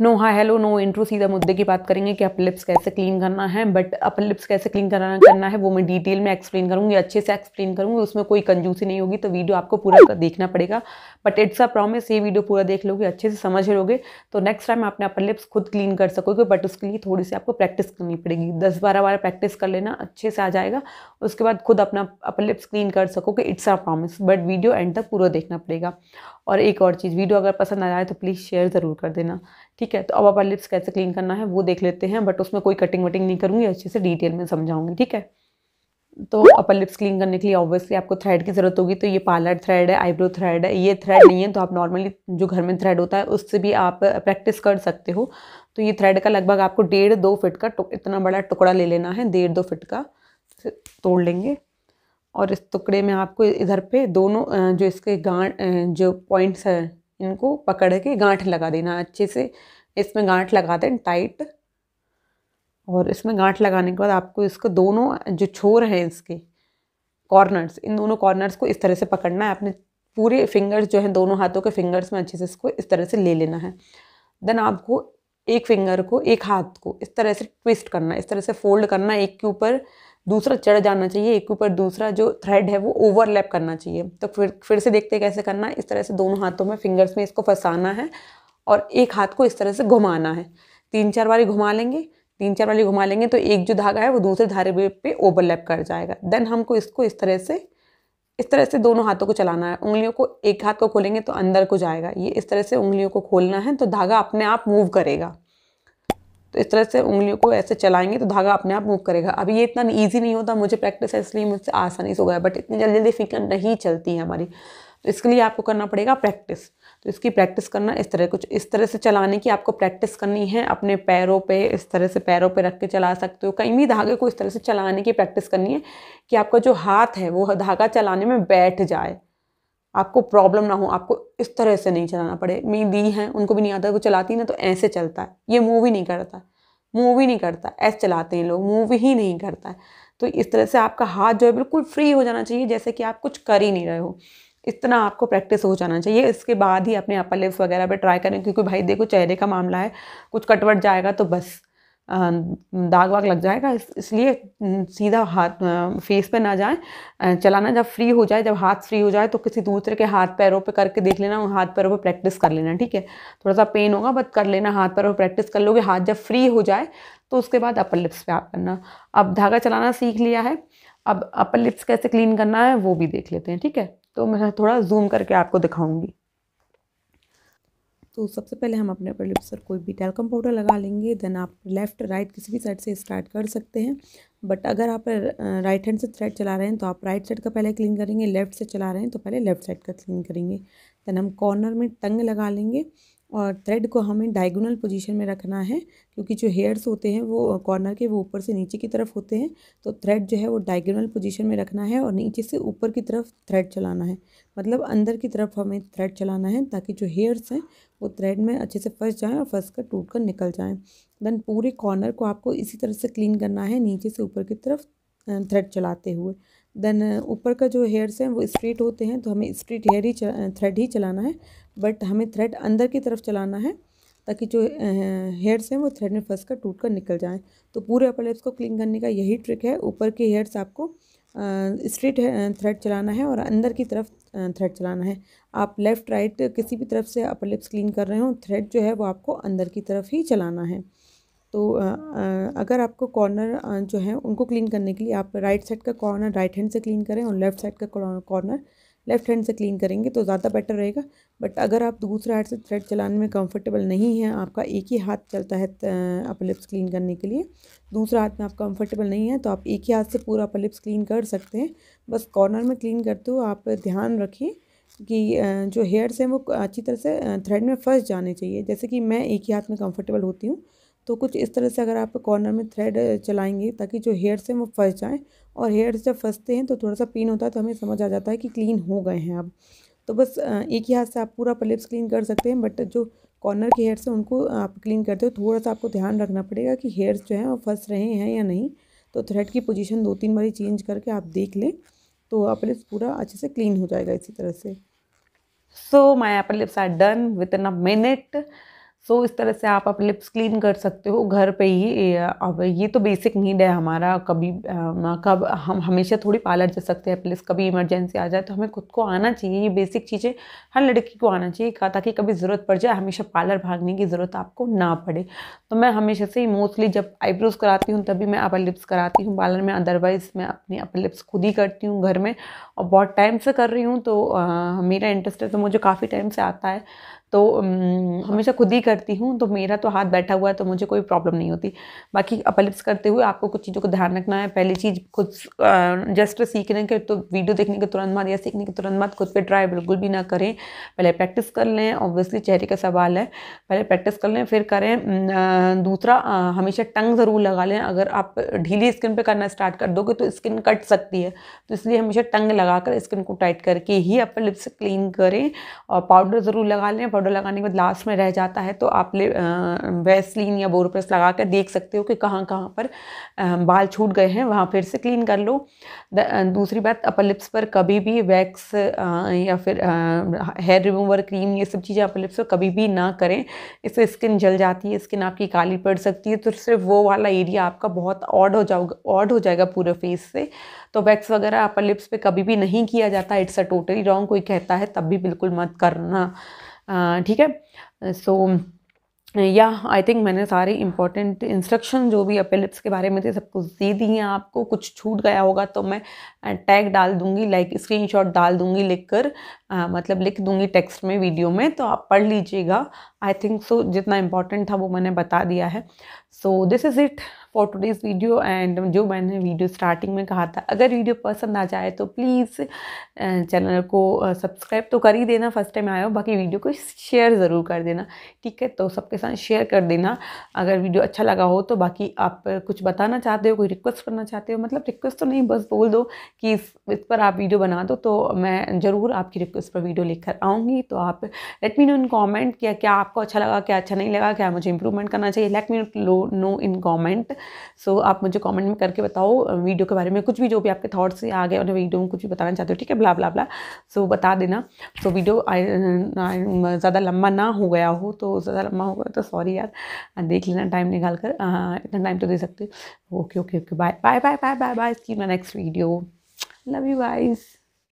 No हाँ hello no intro सीधा मुद्दे की बात करेंगे कि अपर लिप्स कैसे क्लीन करना है बट अपर लिप्स कैसे क्लीन करना करना है वो मैं डिटेल में एक्सप्लेन करूँगी अच्छे से एक्सप्लेन करूँगी उसमें कोई कंजूसी नहीं होगी तो वीडियो आपको पूरा देखना पड़ेगा बट इट्स अ प्रॉमिस ये वीडियो पूरा देख लोगे अच्छे से समझ लोगे तो नेक्स्ट टाइम आपने अपर लिप्स खुद क्लीन कर सकोगे बट उसके लिए थोड़ी सी आपको प्रैक्टिस करनी पड़ेगी दस बारह बार प्रैक्टिस कर लेना अच्छे से आ जाएगा उसके बाद खुद अपना अपर लिप्स क्लीन कर सकोगे it's a promise but video end तक पूरा देखना पड़ेगा और एक और चीज़ वीडियो अगर पसंद आ जाए तो प्लीज़ शेयर ज़रूर कर देना ठीक है तो अब अपर लिप्स कैसे क्लीन करना है वो देख लेते हैं बट उसमें कोई कटिंग वटिंग नहीं करूँगी अच्छे से डिटेल में समझाऊँगी ठीक है तो अपर लिप्स क्लीन करने के लिए ऑब्वियसली आपको थ्रेड की ज़रूरत होगी तो ये पार्लर थ्रेड है आईब्रो थ्रेड है ये थ्रेड नहीं है तो आप नॉर्मली जो घर में थ्रेड होता है उससे भी आप प्रैक्टिस कर सकते हो तो ये थ्रेड का लगभग आपको डेढ़ दो फिट का इतना बड़ा टुकड़ा ले लेना है डेढ़ दो फिट का तोड़ लेंगे और इस टुकड़े में आपको इधर पे दोनों जो इसके गांठ जो पॉइंट्स हैं इनको पकड़ के गांठ लगा देना अच्छे से इसमें गांठ लगा दें टाइट और इसमें गांठ लगाने के बाद आपको इसको दोनों जो छोर हैं इसके कॉर्नर्स इन दोनों कॉर्नर्स को इस तरह से पकड़ना है आपने पूरे फिंगर्स जो हैं दोनों हाथों के फिंगर्स में अच्छे से इसको इस तरह से ले लेना है देन आपको एक फिंगर को एक हाथ को इस तरह से ट्विस्ट करना इस तरह से फोल्ड करना एक के ऊपर दूसरा चढ़ जाना चाहिए एक ऊपर दूसरा जो थ्रेड है वो ओवरलैप करना चाहिए तो फिर फिर से देखते कैसे करना है इस तरह से दोनों हाथों में फिंगर्स में इसको फंसाना है और एक हाथ को इस तरह से घुमाना है तीन चार बारी घुमा लेंगे तीन चार बारी घुमा लेंगे तो एक जो धागा है वो दूसरे धारे पे ओवरलैप कर जाएगा देन हमको इसको इस तरह से इस तरह से दोनों हाथों को चलाना है उंगलियों को एक हाथ को खोलेंगे तो अंदर को जाएगा ये इस तरह से उंगलियों को खोलना है तो धागा अपने आप मूव करेगा तो इस तरह से उंगलियों को ऐसे चलाएंगे तो धागा अपने आप मूव करेगा अभी ये इतना ईजी नहीं होता मुझे प्रैक्टिस है इसलिए मुझसे आसानी से हो गया बट इतनी जल्दी जल्दी फिंगर नहीं चलती है हमारी तो इसके लिए आपको करना पड़ेगा प्रैक्टिस तो इसकी प्रैक्टिस करना इस तरह कुछ इस तरह से चलाने की आपको प्रैक्टिस करनी है अपने पैरों पे इस तरह से पैरों पे रख के चला सकते हो कहीं भी धागे को इस तरह से चलाने की प्रैक्टिस करनी है कि आपका जो हाथ है वो धागा चलाने में बैठ जाए आपको प्रॉब्लम ना हो आपको इस तरह से नहीं चलाना पड़े मेरी दी हैं उनको भी नहीं आता वो चलाती ना तो ऐसे चलता है ये मूव ही नहीं करता मूव ही नहीं करता ऐसे चलाते हैं लोग मूव ही नहीं करता है तो इस तरह से आपका हाथ जो है बिल्कुल फ्री हो जाना चाहिए जैसे कि आप कुछ कर ही नहीं रहे हो इतना आपको प्रैक्टिस हो जाना चाहिए इसके बाद ही अपने अपर लिप्स वगैरह पर ट्राई करें क्योंकि भाई देखो चेहरे का मामला है कुछ कटवट जाएगा तो बस दाग वाग लग जाएगा इसलिए सीधा हाथ फेस पे ना जाए चलाना जब फ्री हो जाए जब हाथ फ्री हो जाए तो किसी दूसरे के हाथ पैरों पे करके देख लेना हाथ पैरों पे प्रैक्टिस कर लेना ठीक है थोड़ा सा पेन होगा बट कर लेना हाथ पैरों पे प्रैक्टिस कर लोगे हाथ जब फ्री हो जाए तो उसके बाद अपर लिप्स पे आप करना अब धागा चलाना सीख लिया है अब अपर लिप्स कैसे क्लीन करना है वो भी देख लेते हैं ठीक है तो मैं थोड़ा जूम करके आपको दिखाऊँगी तो सबसे पहले हम अपने ऊपर लिप्सर कोई भी टेलकम पाउडर लगा लेंगे देन आप लेफ़्ट राइट किसी भी साइड से स्टार्ट कर सकते हैं बट अगर आप राइट हैंड से थ्रेड चला रहे हैं तो आप राइट साइड का पहले क्लीन करेंगे लेफ़्ट से चला रहे हैं तो पहले लेफ़्ट साइड का क्लीन करेंगे देन हम कॉर्नर में टंग लगा लेंगे और थ्रेड को हमें डायगोनल पोजीशन में रखना है क्योंकि जो हेयर्स होते हैं वो कॉर्नर के वो ऊपर से नीचे की तरफ होते हैं तो थ्रेड जो है वो डायगोनल पोजीशन में रखना है और नीचे से ऊपर की तरफ थ्रेड चलाना है मतलब अंदर की तरफ हमें थ्रेड चलाना है ताकि जो हेयर्स हैं वो थ्रेड में अच्छे से फंस जाएँ और फंस कर टूट कर निकल जाएँ देन पूरे कॉर्नर को आपको इसी तरह से क्लीन करना है नीचे से ऊपर की तरफ थ्रेड चलाते हुए देन ऊपर का जो हेयर्स हैं वो स्ट्रेट होते हैं तो हमें स्ट्रेट हेयर ही थ्रेड ही चलाना है बट हमें थ्रेड अंदर की तरफ चलाना है ताकि जो हेयर्स हैं वो थ्रेड में फंस कर टूट कर निकल जाएँ तो पूरे अपर लिप्स को क्लीन करने का यही ट्रिक है ऊपर के हेयर्स आपको स्ट्रेट थ्रेड चलाना है और अंदर की तरफ थ्रेड चलाना है आप लेफ़्ट राइट किसी भी तरफ से अपर लिप्स क्लीन कर रहे हो थ्रेड जो है वो आपको अंदर की तरफ ही चलाना है तो अगर आपको कॉर्नर जो है उनको क्लीन करने के लिए आप राइट साइड का कॉर्नर राइट हैंड से क्लीन करें और लेफ़्ट साइड का कॉर्नर लेफ़्ट हैंड से क्लीन करेंगे तो ज़्यादा बेटर रहेगा बट अगर आप दूसरा हाथ से थ्रेड चलाने में कंफर्टेबल नहीं है आपका एक ही हाथ चलता है अपर लिप्स क्लीन करने के लिए दूसरा हाथ में आप कंफर्टेबल नहीं है तो आप एक ही हाथ से पूरा अपर लिप्स क्लीन कर सकते हैं बस कॉर्नर में क्लीन करते हो आप ध्यान रखें कि जो हेयर्स हैं वो अच्छी तरह से थ्रेड में फंस जाने चाहिए जैसे कि मैं एक ही हाथ में कम्फर्टेबल होती हूँ तो कुछ इस तरह से अगर आप कॉर्नर में थ्रेड चलाएंगे ताकि जो हेयर्स हैं वो फंस जाएँ और हेयर्स जब फंसते हैं तो थोड़ा सा पीन होता है तो हमें समझ आ जाता है कि क्लीन हो गए हैं अब तो बस एक ही हाथ से आप पूरा पलिप्स क्लीन कर सकते हैं बट जो कॉर्नर के हेयर्स हैं उनको आप क्लीन करते हो थोड़ा सा आपको ध्यान रखना पड़ेगा कि हेयर्स जो हैं वो फंस रहे हैं या नहीं तो थ्रेड की पोजीशन दो तीन बारी चेंज करके आप देख लें तो आप लिप्स पूरा अच्छे से क्लीन हो जाएगा इसी तरह से so my upper lips are done within a minute so इस तरह से आप अपने लिप्स क्लीन कर सकते हो घर पे ही अब ये तो बेसिक नीड है हमारा कभी कब हम हमेशा थोड़ी पार्लर जा सकते हैं प्लस कभी इमरजेंसी आ जाए तो हमें खुद को आना चाहिए ये बेसिक चीज़ें हर लड़की को आना चाहिए ताकि कभी ज़रूरत पड़ जाए हमेशा पार्लर भागने की ज़रूरत आपको ना पड़े तो मैं हमेशा से मोस्टली जब आईब्रोज़ कराती हूँ तभी मैं अपर लिप्स कराती हूँ पार्लर में अदरवाइज़ मैं अपनी अपर लिप्स खुद ही करती हूँ घर में और बहुत टाइम से कर रही हूँ तो मेरा इंटरेस्ट है तो मुझे काफ़ी टाइम से आता है तो हाँ। हमेशा खुद ही करती हूँ तो मेरा तो हाथ बैठा हुआ है तो मुझे कोई प्रॉब्लम नहीं होती बाकी अपलिप्स करते हुए आपको कुछ चीज़ों को ध्यान रखना है पहली चीज़ खुद जस्ट सीखने के तो वीडियो देखने के तुरंत बाद या सीखने के तुरंत बाद खुद पे ट्राई बिल्कुल भी ना करें पहले प्रैक्टिस कर लें ऑब्वियसली चेहरे का सवाल है पहले प्रैक्टिस कर लें फिर करें दूसरा हमेशा टंग ज़रूर लगा लें अगर आप ढीली स्किन पर करना स्टार्ट कर दोगे तो स्किन कट सकती है तो इसलिए हमेशा टंग लगा स्किन को टाइट करके ही अपर लिप्स क्लीन करें और पाउडर ज़रूर लगा लें पाउडर लगाने के बाद लास्ट में रह जाता है तो आप ले वेस्लिन या बोरोप्रेस लगा कर देख सकते हो कि कहाँ कहाँ पर बाल छूट गए हैं वहाँ फिर से क्लीन कर लो दूसरी बात अपर लिप्स पर कभी भी वैक्स या फिर हेयर रिमूवर क्रीम ये सब चीज़ें अपर लिप्स पर कभी भी ना करें इससे स्किन जल जाती है स्किन आपकी काली पड़ सकती है तो सिर्फ वो वाला एरिया आपका बहुत ऑड हो जाओगा ऑड हो जाएगा पूरे फेस से तो वैक्स वगैरह अपर लिप्स पर कभी भी नहीं किया जाता इट्स अ टोटली रॉन्ग कोई कहता है तब भी बिल्कुल मत करना ठीक है सो या आई थिंक मैंने सारे इंपॉर्टेंट इंस्ट्रक्शन जो भी अपेलिप्स के बारे में थे सब कुछ दे दी हैं आपको कुछ छूट गया होगा तो मैं टैग डाल दूंगी लाइक स्क्रीनशॉट डाल दूंगी लिख कर मतलब लिख दूंगी टेक्स्ट में वीडियो में तो आप पढ़ लीजिएगा आई थिंक सो जितना इम्पॉर्टेंट था वो मैंने बता दिया है so this is it for today's video and जो मैंने वीडियो स्टार्टिंग में कहा था अगर वीडियो पसंद आ जाए तो प्लीज़ चैनल को सब्सक्राइब तो कर ही देना फर्स्ट टाइम आया हो बाकी वीडियो को शेयर ज़रूर कर देना ठीक है तो सबके साथ शेयर कर देना अगर वीडियो अच्छा लगा हो तो बाकी आप कुछ बताना चाहते हो कोई रिक्वेस्ट करना चाहते हो मतलब रिक्वेस्ट तो नहीं बस बोल दो कि इस इस पर आप वीडियो बना दो तो मैं ज़रूर आपकी रिक्वेस्ट पर वीडियो लेकर आऊँगी तो आप let me know in comment क्या क्या आपको अच्छा लगा क्या अच्छा नहीं लगा क्या मुझे इंप्रूवमेंट करना चाहिए let me know in comment so so, आप मुझे कमेंट में करके बताओ वीडियो के बारे में कुछ भी जो भी आपके थॉट्स आ गए और वीडियो में कुछ भी बताना चाहते हो ठीक है ब्ला ब्ला ब्ला सो so, बता देना सो so, वीडियो ज़्यादा लंबा ना हो गया हो तो ज़्यादा लंबा हो गया तो सॉरी यार देख लेना टाइम निकाल कर इतना टाइम तो दे सकते okay okay okay bye bye bye bye bye bye see next video love you buys